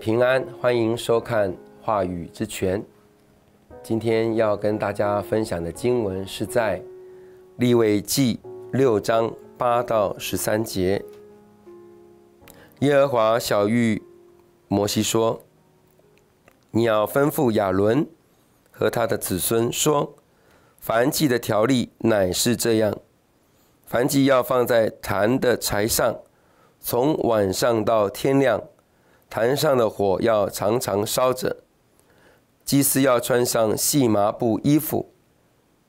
平安，欢迎收看《话语之泉》。今天要跟大家分享的经文是在《立位记》六章八到十三节。耶和华小玉摩西说：“你要吩咐亚伦和他的子孙说，凡祭的条例乃是这样：凡祭要放在坛的柴上，从晚上到天亮。”坛上的火要常常烧着，祭司要穿上细麻布衣服，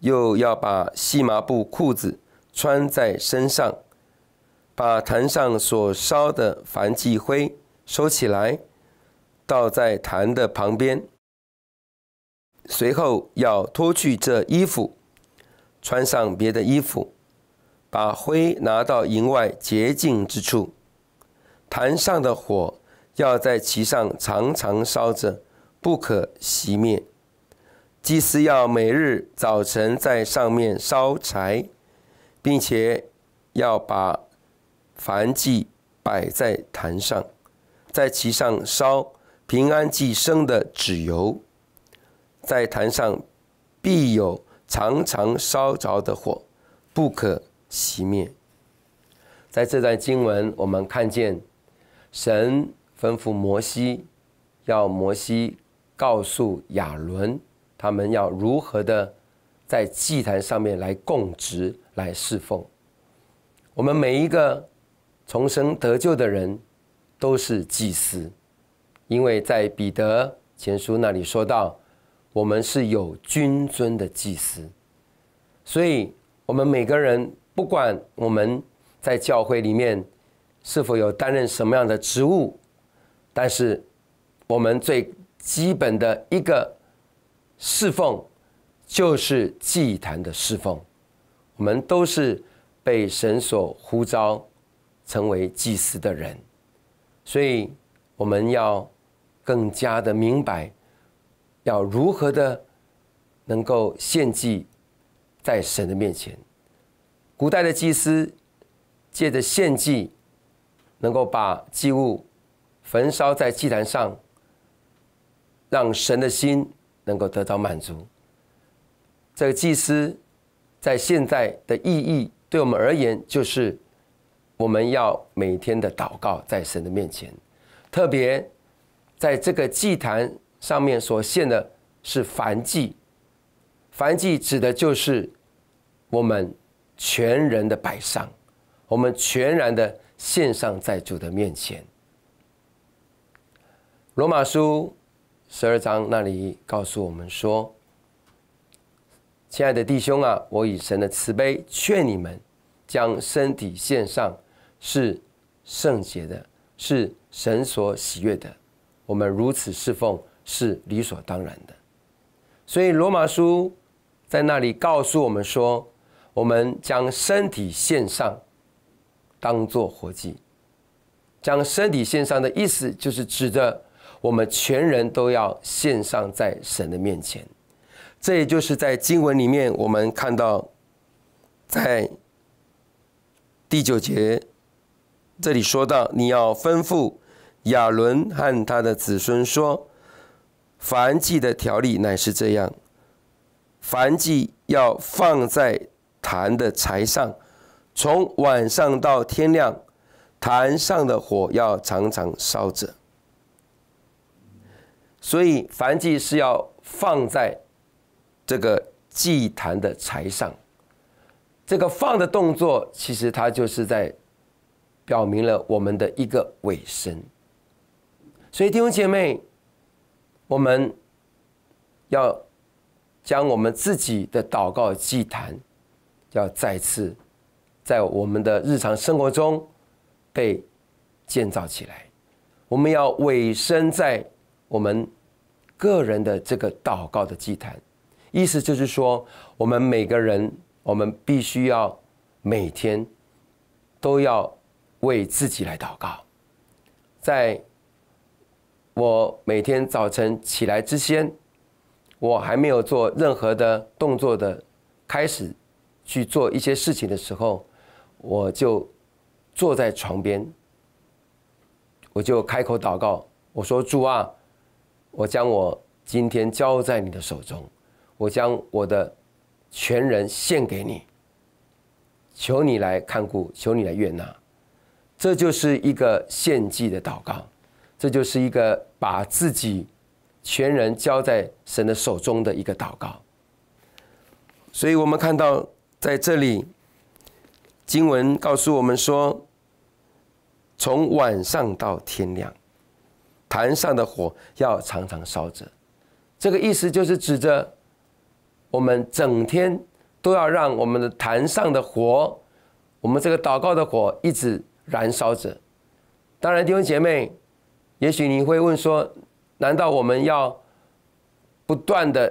又要把细麻布裤子穿在身上，把坛上所烧的凡祭灰收起来，倒在坛的旁边。随后要脱去这衣服，穿上别的衣服，把灰拿到营外洁净之处。坛上的火。要在其上常常烧着，不可熄灭。祭司要每日早晨在上面烧柴，并且要把凡祭摆在坛上，在其上烧平安祭生的纸油，在坛上必有常常烧着的火，不可熄灭。在这段经文，我们看见神。吩咐摩西，要摩西告诉亚伦，他们要如何的在祭坛上面来供职、来侍奉。我们每一个重生得救的人都是祭司，因为在彼得前书那里说到，我们是有君尊的祭司。所以，我们每个人不管我们在教会里面是否有担任什么样的职务。但是，我们最基本的一个侍奉，就是祭坛的侍奉。我们都是被神所呼召，成为祭司的人，所以我们要更加的明白，要如何的能够献祭在神的面前。古代的祭司借着献祭，能够把祭物。焚烧在祭坛上，让神的心能够得到满足。这个祭司在现在的意义，对我们而言，就是我们要每天的祷告在神的面前。特别在这个祭坛上面所献的是燔祭，燔祭指的就是我们全人的摆上，我们全然的献上在主的面前。罗马书十二章那里告诉我们说：“亲爱的弟兄啊，我以神的慈悲劝你们，将身体献上是圣洁的，是神所喜悦的。我们如此侍奉是理所当然的。所以罗马书在那里告诉我们说，我们将身体献上当做活祭。将身体献上的意思就是指着。”我们全人都要献上在神的面前，这也就是在经文里面我们看到，在第九节这里说到：“你要吩咐亚伦和他的子孙说，凡祭的条例乃是这样：凡祭要放在坛的柴上，从晚上到天亮，坛上的火要常常烧着。”所以，焚祭是要放在这个祭坛的柴上。这个放的动作，其实它就是在表明了我们的一个尾声。所以，弟兄姐妹，我们要将我们自己的祷告祭坛，要再次在我们的日常生活中被建造起来。我们要尾声在。我们个人的这个祷告的祭坛，意思就是说，我们每个人，我们必须要每天都要为自己来祷告。在我每天早晨起来之前，我还没有做任何的动作的开始去做一些事情的时候，我就坐在床边，我就开口祷告，我说：“主啊。”我将我今天交在你的手中，我将我的全人献给你，求你来看顾，求你来悦纳。这就是一个献祭的祷告，这就是一个把自己全人交在神的手中的一个祷告。所以，我们看到在这里，经文告诉我们说，从晚上到天亮。坛上的火要常常烧着，这个意思就是指着我们整天都要让我们的坛上的火，我们这个祷告的火一直燃烧着。当然，弟兄姐妹，也许你会问说：难道我们要不断的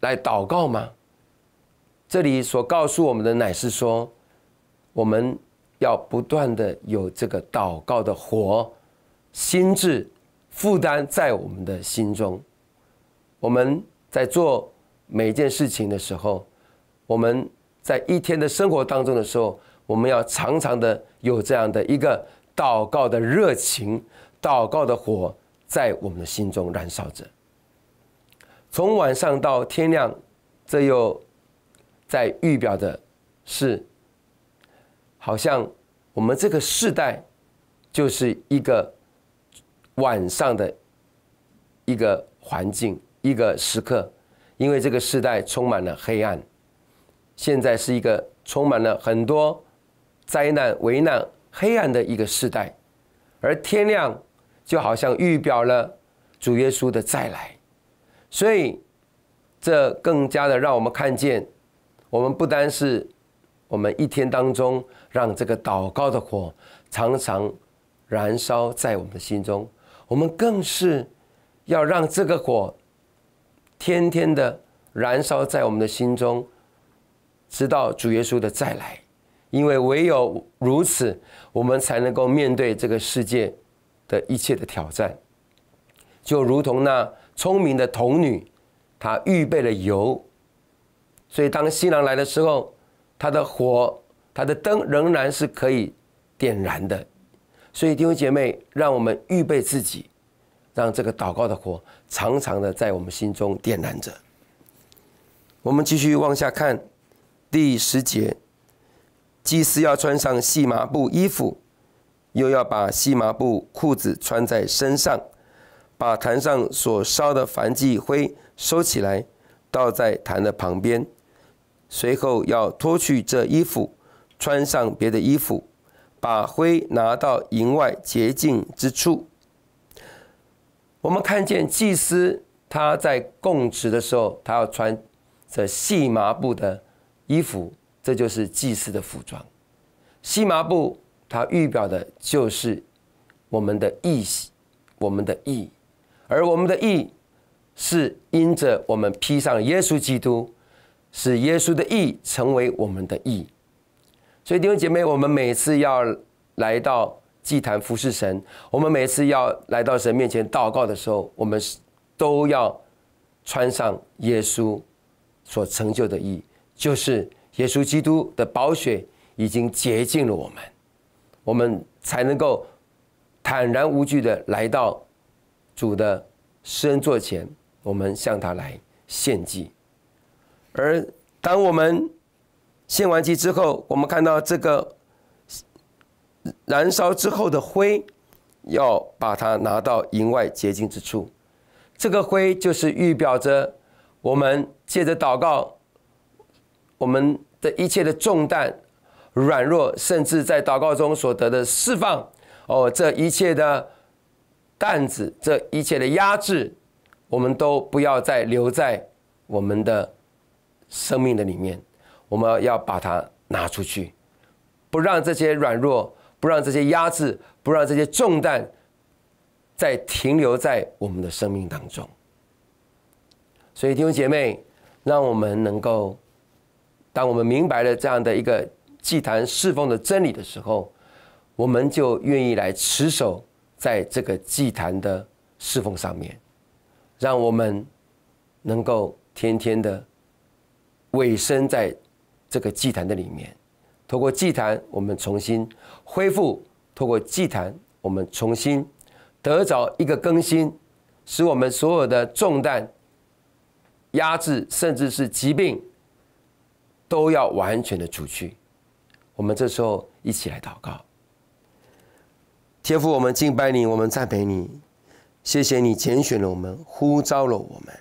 来祷告吗？这里所告诉我们的乃是说，我们要不断的有这个祷告的火，心智。负担在我们的心中，我们在做每件事情的时候，我们在一天的生活当中的时候，我们要常常的有这样的一个祷告的热情，祷告的火在我们的心中燃烧着。从晚上到天亮，这又在预表的是好像我们这个世代就是一个。晚上的一个环境，一个时刻，因为这个时代充满了黑暗。现在是一个充满了很多灾难、危难、黑暗的一个时代，而天亮就好像预表了主耶稣的再来，所以这更加的让我们看见，我们不单是我们一天当中让这个祷告的火常常燃烧在我们的心中。我们更是要让这个火天天的燃烧在我们的心中，直到主耶稣的再来，因为唯有如此，我们才能够面对这个世界的一切的挑战。就如同那聪明的童女，她预备了油，所以当新郎来的时候，她的火、她的灯仍然是可以点燃的。所以，弟兄姐妹，让我们预备自己，让这个祷告的火常常的在我们心中点燃着。我们继续往下看第十节：祭司要穿上细麻布衣服，又要把细麻布裤子穿在身上，把坛上所烧的燔祭灰收起来，倒在坛的旁边。随后要脱去这衣服，穿上别的衣服。把灰拿到营外洁净之处。我们看见祭司他在供职的时候，他要穿着细麻布的衣服，这就是祭司的服装。细麻布，它预表的就是我们的意，我们的意，而我们的意是因着我们披上耶稣基督，使耶稣的意成为我们的意。所以，弟兄姐妹，我们每次要来到祭坛服侍神，我们每次要来到神面前祷告的时候，我们都要穿上耶稣所成就的衣，就是耶稣基督的宝血已经洁净了我们，我们才能够坦然无惧的来到主的施恩座前，我们向他来献祭。而当我们献完祭之后，我们看到这个燃烧之后的灰，要把它拿到营外洁净之处。这个灰就是预表着我们借着祷告，我们的一切的重担、软弱，甚至在祷告中所得的释放。哦，这一切的担子，这一切的压制，我们都不要再留在我们的生命的里面。我们要把它拿出去，不让这些软弱，不让这些压制，不让这些重担，在停留在我们的生命当中。所以，弟兄姐妹，让我们能够，当我们明白了这样的一个祭坛侍奉的真理的时候，我们就愿意来持守在这个祭坛的侍奉上面，让我们能够天天的委身在。这个祭坛的里面，透过祭坛，我们重新恢复；透过祭坛，我们重新得着一个更新，使我们所有的重担、压制，甚至是疾病，都要完全的除去。我们这时候一起来祷告：天父，我们敬拜你，我们赞美你，谢谢你拣选了我们，呼召了我们，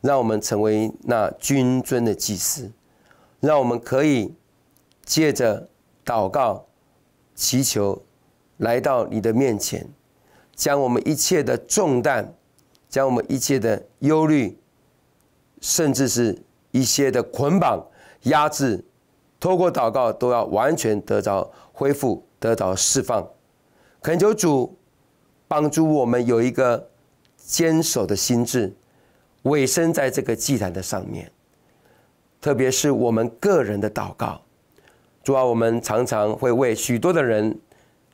让我们成为那军尊的祭司。让我们可以借着祷告、祈求，来到你的面前，将我们一切的重担，将我们一切的忧虑，甚至是一些的捆绑、压制，透过祷告都要完全得到恢复、得到释放。恳求主帮助我们有一个坚守的心志，委身在这个祭坛的上面。特别是我们个人的祷告，主啊，我们常常会为许多的人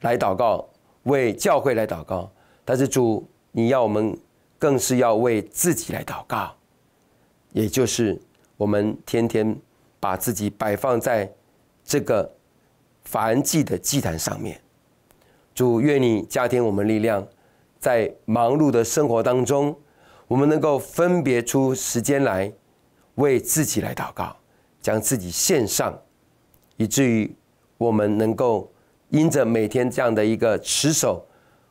来祷告，为教会来祷告。但是主，你要我们更是要为自己来祷告，也就是我们天天把自己摆放在这个凡寂的祭坛上面。主，愿你加添我们力量，在忙碌的生活当中，我们能够分别出时间来。为自己来祷告，将自己献上，以至于我们能够因着每天这样的一个持守，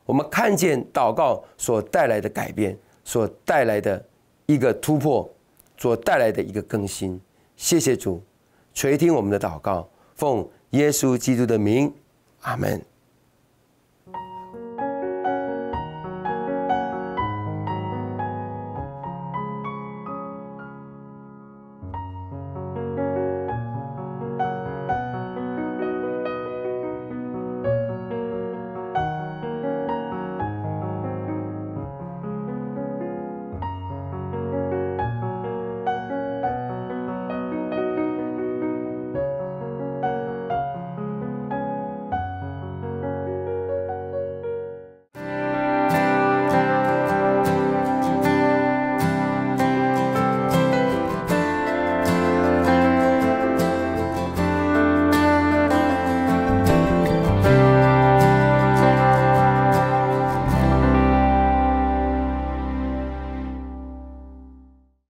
我们看见祷告所带来的改变，所带来的一个突破，所带来的一个更新。谢谢主垂听我们的祷告，奉耶稣基督的名，阿门。